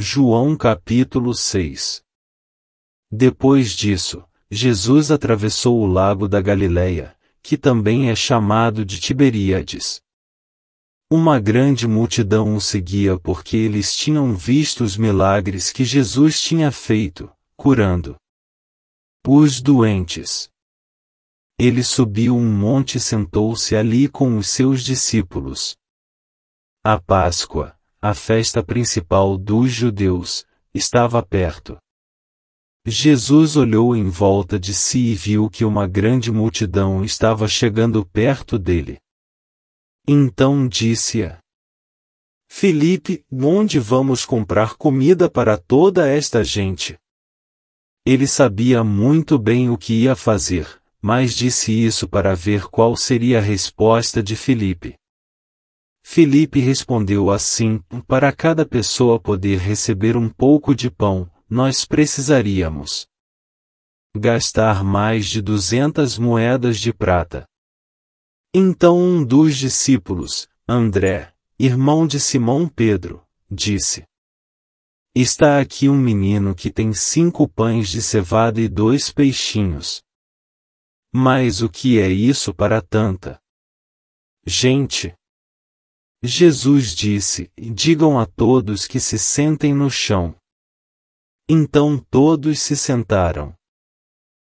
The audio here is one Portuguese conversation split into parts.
João capítulo 6 Depois disso, Jesus atravessou o lago da Galileia, que também é chamado de Tiberíades. Uma grande multidão o seguia porque eles tinham visto os milagres que Jesus tinha feito, curando os doentes. Ele subiu um monte e sentou-se ali com os seus discípulos. A Páscoa a festa principal dos judeus, estava perto. Jesus olhou em volta de si e viu que uma grande multidão estava chegando perto dele. Então disse-a: Felipe, onde vamos comprar comida para toda esta gente? Ele sabia muito bem o que ia fazer, mas disse isso para ver qual seria a resposta de Felipe. Felipe respondeu assim: Para cada pessoa poder receber um pouco de pão, nós precisaríamos gastar mais de duzentas moedas de prata. Então um dos discípulos, André, irmão de Simão Pedro, disse: Está aqui um menino que tem cinco pães de cevada e dois peixinhos. Mas o que é isso para tanta gente? Jesus disse: Digam a todos que se sentem no chão. Então todos se sentaram.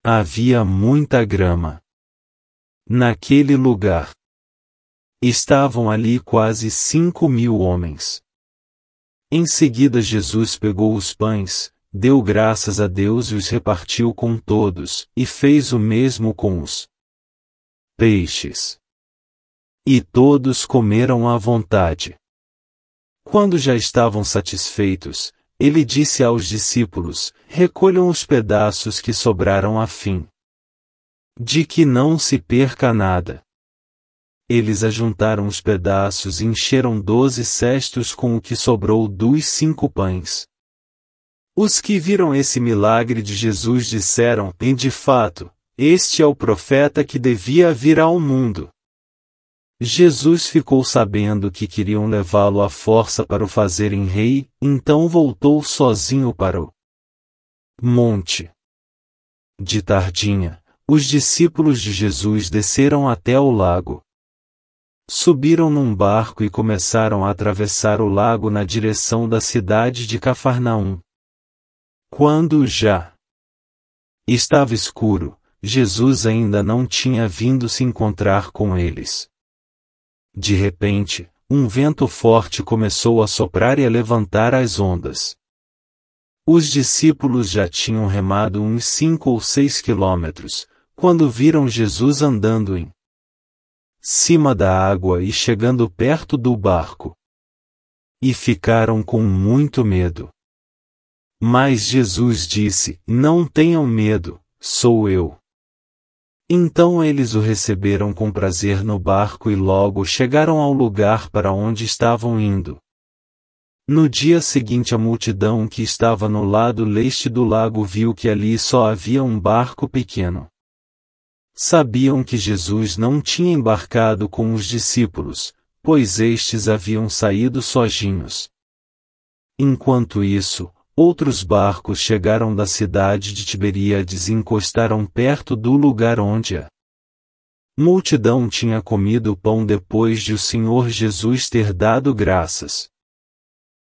Havia muita grama. Naquele lugar. Estavam ali quase cinco mil homens. Em seguida Jesus pegou os pães, deu graças a Deus e os repartiu com todos, e fez o mesmo com os peixes. E todos comeram à vontade. Quando já estavam satisfeitos, ele disse aos discípulos: Recolham os pedaços que sobraram a fim de que não se perca nada. Eles ajuntaram os pedaços e encheram doze cestos com o que sobrou dos cinco pães. Os que viram esse milagre de Jesus disseram: Em de fato, este é o profeta que devia vir ao mundo. Jesus ficou sabendo que queriam levá-lo à força para o fazerem rei, então voltou sozinho para o monte. De tardinha, os discípulos de Jesus desceram até o lago. Subiram num barco e começaram a atravessar o lago na direção da cidade de Cafarnaum. Quando já estava escuro, Jesus ainda não tinha vindo se encontrar com eles. De repente, um vento forte começou a soprar e a levantar as ondas. Os discípulos já tinham remado uns cinco ou seis quilômetros, quando viram Jesus andando em cima da água e chegando perto do barco. E ficaram com muito medo. Mas Jesus disse: Não tenham medo, sou eu. Então eles o receberam com prazer no barco e logo chegaram ao lugar para onde estavam indo. No dia seguinte, a multidão que estava no lado leste do lago viu que ali só havia um barco pequeno. Sabiam que Jesus não tinha embarcado com os discípulos, pois estes haviam saído sozinhos. Enquanto isso, Outros barcos chegaram da cidade de Tiberíades e encostaram perto do lugar onde a multidão tinha comido o pão depois de o Senhor Jesus ter dado graças.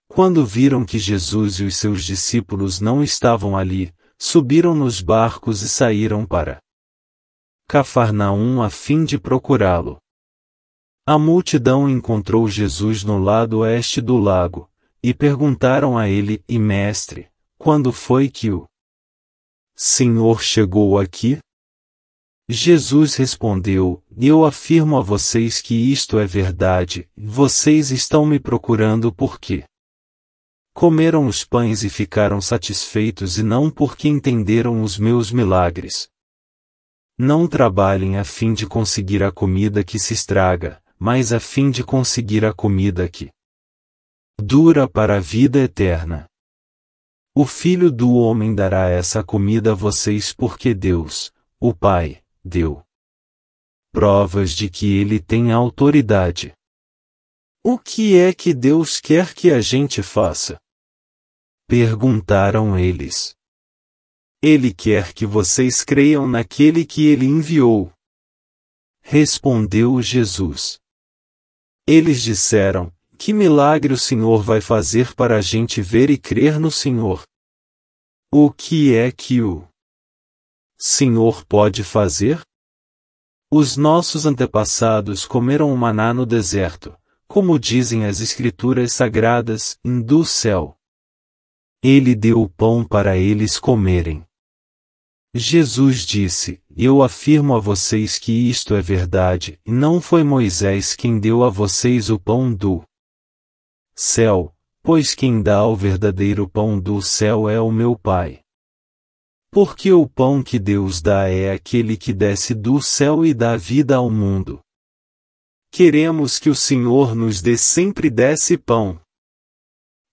Quando viram que Jesus e os seus discípulos não estavam ali, subiram nos barcos e saíram para Cafarnaum a fim de procurá-lo. A multidão encontrou Jesus no lado oeste do lago, e perguntaram a ele: E mestre, quando foi que o Senhor chegou aqui? Jesus respondeu: Eu afirmo a vocês que isto é verdade, vocês estão me procurando porque comeram os pães e ficaram satisfeitos e não porque entenderam os meus milagres. Não trabalhem a fim de conseguir a comida que se estraga, mas a fim de conseguir a comida que dura para a vida eterna. O Filho do Homem dará essa comida a vocês porque Deus, o Pai, deu provas de que ele tem autoridade. O que é que Deus quer que a gente faça? Perguntaram eles. Ele quer que vocês creiam naquele que ele enviou. Respondeu Jesus. Eles disseram: que milagre o Senhor vai fazer para a gente ver e crer no Senhor? O que é que o Senhor pode fazer? Os nossos antepassados comeram o maná no deserto, como dizem as Escrituras sagradas, do céu. Ele deu o pão para eles comerem. Jesus disse: Eu afirmo a vocês que isto é verdade, não foi Moisés quem deu a vocês o pão do céu, pois quem dá o verdadeiro pão do céu é o meu Pai. Porque o pão que Deus dá é aquele que desce do céu e dá vida ao mundo. Queremos que o Senhor nos dê sempre desse pão.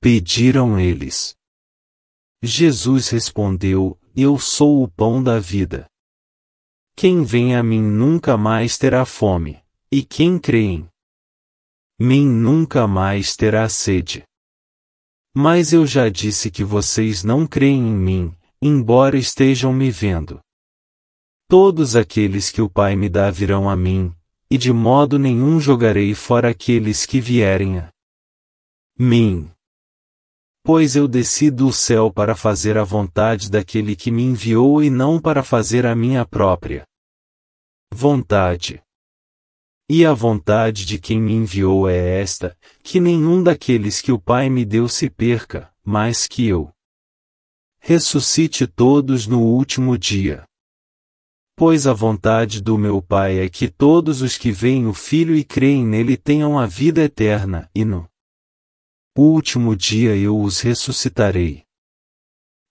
Pediram eles. Jesus respondeu: Eu sou o pão da vida. Quem vem a mim nunca mais terá fome, e quem crê em Min nunca mais terá sede. Mas eu já disse que vocês não creem em mim, embora estejam me vendo. Todos aqueles que o Pai me dá virão a mim, e de modo nenhum jogarei fora aqueles que vierem a mim. Pois eu desci do céu para fazer a vontade daquele que me enviou e não para fazer a minha própria vontade. E a vontade de quem me enviou é esta, que nenhum daqueles que o Pai me deu se perca, mas que eu ressuscite todos no último dia. Pois a vontade do meu Pai é que todos os que veem o Filho e creem nele tenham a vida eterna, e no último dia eu os ressuscitarei.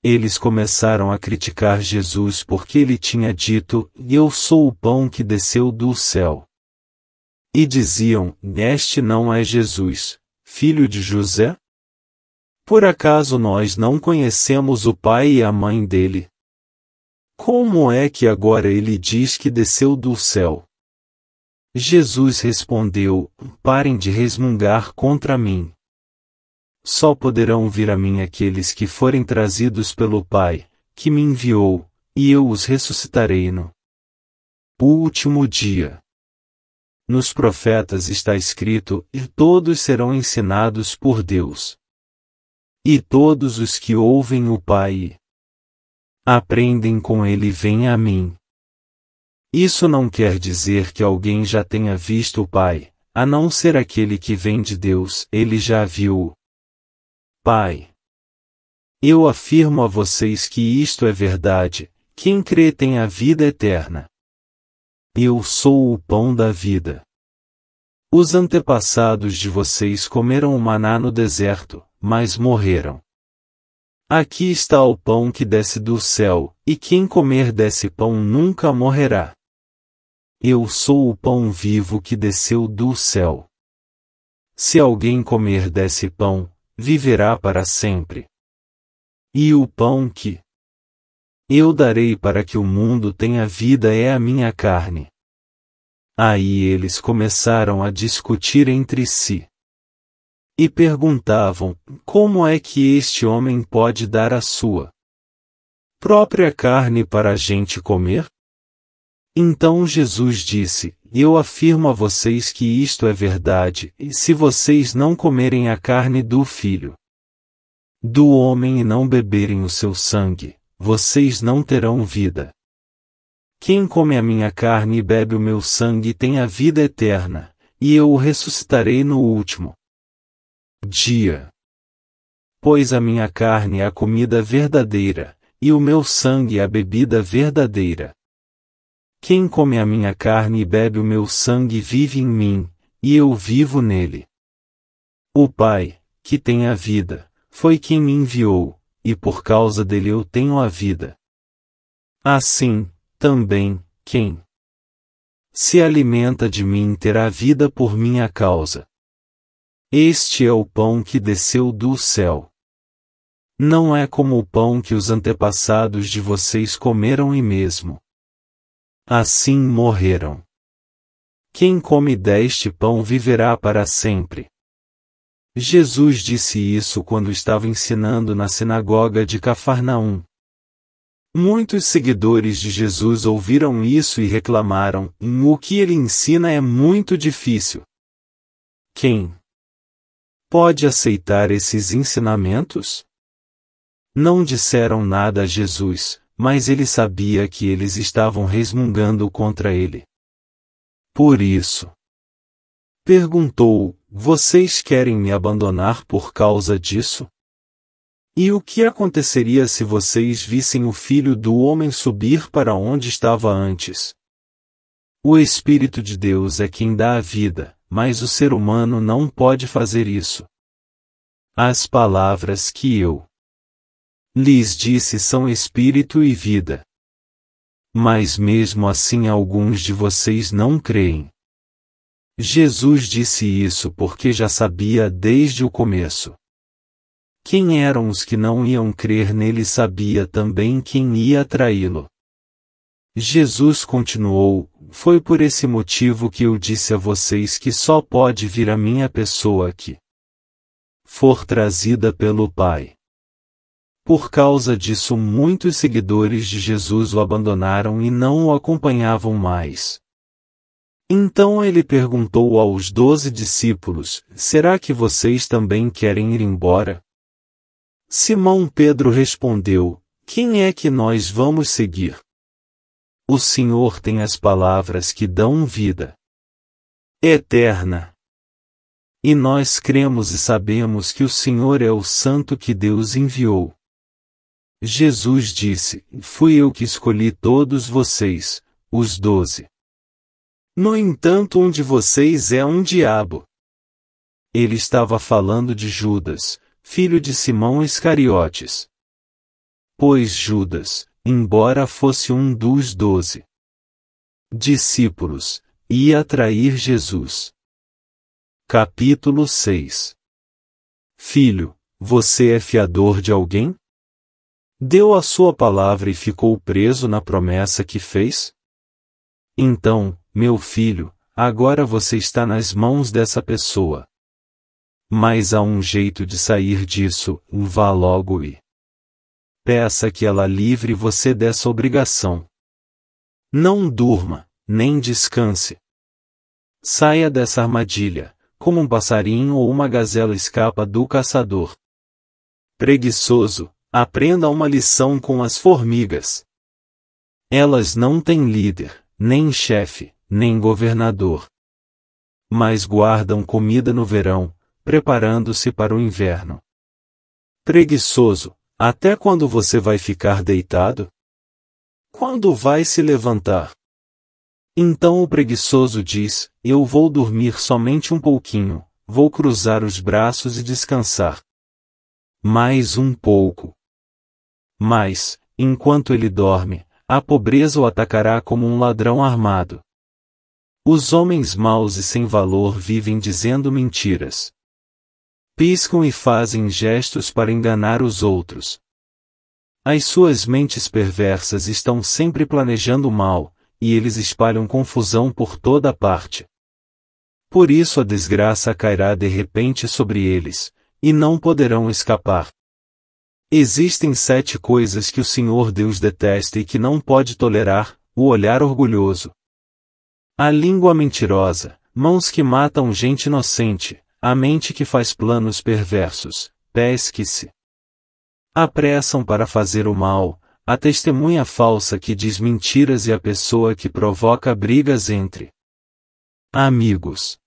Eles começaram a criticar Jesus porque ele tinha dito: Eu sou o pão que desceu do céu. E diziam: Este não é Jesus, filho de José? Por acaso nós não conhecemos o pai e a mãe dele? Como é que agora ele diz que desceu do céu? Jesus respondeu: Parem de resmungar contra mim. Só poderão vir a mim aqueles que forem trazidos pelo Pai, que me enviou, e eu os ressuscitarei no último dia. Nos profetas está escrito: E todos serão ensinados por Deus. E todos os que ouvem o Pai aprendem com ele vêm a mim. Isso não quer dizer que alguém já tenha visto o Pai, a não ser aquele que vem de Deus, ele já viu. Pai. Eu afirmo a vocês que isto é verdade, quem crê tem a vida eterna. Eu sou o pão da vida. Os antepassados de vocês comeram o maná no deserto, mas morreram. Aqui está o pão que desce do céu, e quem comer desse pão nunca morrerá. Eu sou o pão vivo que desceu do céu. Se alguém comer desse pão, viverá para sempre. E o pão que, eu darei para que o mundo tenha vida é a minha carne. Aí eles começaram a discutir entre si. E perguntavam: como é que este homem pode dar a sua própria carne para a gente comer? Então Jesus disse: Eu afirmo a vocês que isto é verdade, e se vocês não comerem a carne do filho do homem e não beberem o seu sangue, vocês não terão vida. Quem come a minha carne e bebe o meu sangue tem a vida eterna, e eu o ressuscitarei no último dia. Pois a minha carne é a comida verdadeira, e o meu sangue é a bebida verdadeira. Quem come a minha carne e bebe o meu sangue vive em mim, e eu vivo nele. O Pai, que tem a vida, foi quem me enviou, e por causa dele eu tenho a vida. Assim, também, quem se alimenta de mim terá vida por minha causa. Este é o pão que desceu do céu. Não é como o pão que os antepassados de vocês comeram e mesmo. Assim morreram. Quem come deste pão viverá para sempre. Jesus disse isso quando estava ensinando na sinagoga de Cafarnaum. Muitos seguidores de Jesus ouviram isso e reclamaram: hum, o que ele ensina é muito difícil. Quem pode aceitar esses ensinamentos? Não disseram nada a Jesus, mas ele sabia que eles estavam resmungando contra ele. Por isso, perguntou: vocês querem me abandonar por causa disso? E o que aconteceria se vocês vissem o filho do homem subir para onde estava antes? O Espírito de Deus é quem dá a vida, mas o ser humano não pode fazer isso. As palavras que eu lhes disse são espírito e vida. Mas mesmo assim alguns de vocês não creem. Jesus disse isso porque já sabia desde o começo. Quem eram os que não iam crer nele sabia também quem ia traí-lo. Jesus continuou: Foi por esse motivo que eu disse a vocês que só pode vir a minha pessoa que for trazida pelo Pai. Por causa disso, muitos seguidores de Jesus o abandonaram e não o acompanhavam mais. Então ele perguntou aos doze discípulos: Será que vocês também querem ir embora? Simão Pedro respondeu: Quem é que nós vamos seguir? O Senhor tem as palavras que dão vida eterna. E nós cremos e sabemos que o Senhor é o Santo que Deus enviou. Jesus disse: Fui eu que escolhi todos vocês, os doze no entanto, um de vocês é um diabo. Ele estava falando de Judas, filho de Simão Iscariotes. Pois Judas, embora fosse um dos doze discípulos, ia trair Jesus. Capítulo 6 Filho, você é fiador de alguém? Deu a sua palavra e ficou preso na promessa que fez? Então, meu filho, agora você está nas mãos dessa pessoa. Mas há um jeito de sair disso, vá logo e peça que ela livre você dessa obrigação. Não durma, nem descanse. Saia dessa armadilha, como um passarinho ou uma gazela escapa do caçador. Preguiçoso, aprenda uma lição com as formigas. Elas não têm líder, nem chefe nem governador. Mas guardam comida no verão, preparando-se para o inverno. Preguiçoso, até quando você vai ficar deitado? Quando vai se levantar? Então o preguiçoso diz: Eu vou dormir somente um pouquinho, vou cruzar os braços e descansar. Mais um pouco. Mas, enquanto ele dorme, a pobreza o atacará como um ladrão armado. Os homens maus e sem valor vivem dizendo mentiras. Piscam e fazem gestos para enganar os outros. As suas mentes perversas estão sempre planejando mal, e eles espalham confusão por toda parte. Por isso a desgraça cairá de repente sobre eles, e não poderão escapar. Existem sete coisas que o Senhor Deus detesta e que não pode tolerar: o olhar orgulhoso, a língua mentirosa, mãos que matam gente inocente, a mente que faz planos perversos, pés que se apressam para fazer o mal, a testemunha falsa que diz mentiras e a pessoa que provoca brigas entre amigos.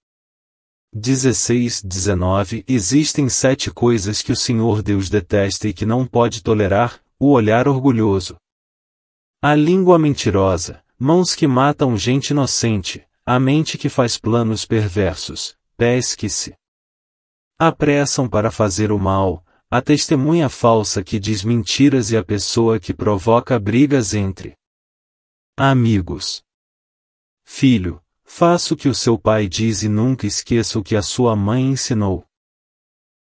16, 19 Existem sete coisas que o Senhor Deus detesta e que não pode tolerar: o olhar orgulhoso, a língua mentirosa, mãos que matam gente inocente, a mente que faz planos perversos, pés que se apressam para fazer o mal, a testemunha falsa que diz mentiras e a pessoa que provoca brigas entre amigos. Filho, faça o que o seu pai diz e nunca esqueça o que a sua mãe ensinou.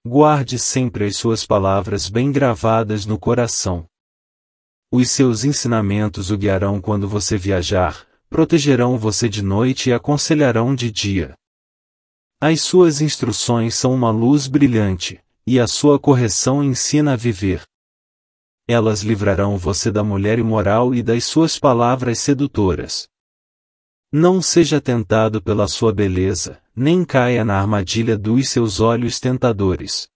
Guarde sempre as suas palavras bem gravadas no coração. Os seus ensinamentos o guiarão quando você viajar, protegerão você de noite e aconselharão de dia. As suas instruções são uma luz brilhante, e a sua correção ensina a viver. Elas livrarão você da mulher imoral e das suas palavras sedutoras. Não seja tentado pela sua beleza, nem caia na armadilha dos seus olhos tentadores.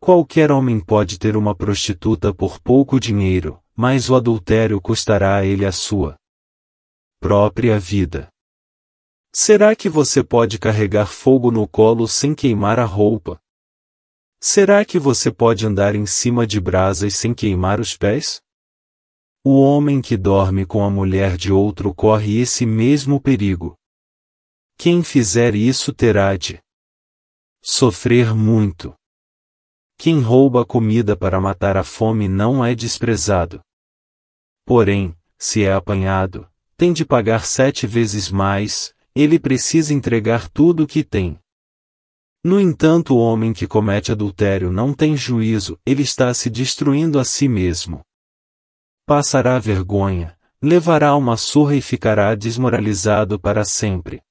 Qualquer homem pode ter uma prostituta por pouco dinheiro, mas o adultério custará a ele a sua própria vida. Será que você pode carregar fogo no colo sem queimar a roupa? Será que você pode andar em cima de brasas sem queimar os pés? O homem que dorme com a mulher de outro corre esse mesmo perigo. Quem fizer isso terá de sofrer muito. Quem rouba a comida para matar a fome não é desprezado. Porém, se é apanhado, tem de pagar sete vezes mais, ele precisa entregar tudo o que tem. No entanto, o homem que comete adultério não tem juízo, ele está se destruindo a si mesmo. Passará vergonha, levará uma surra e ficará desmoralizado para sempre.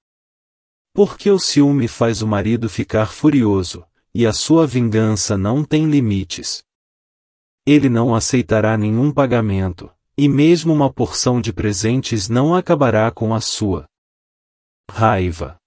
Porque o ciúme faz o marido ficar furioso, e a sua vingança não tem limites. Ele não aceitará nenhum pagamento, e mesmo uma porção de presentes não acabará com a sua raiva.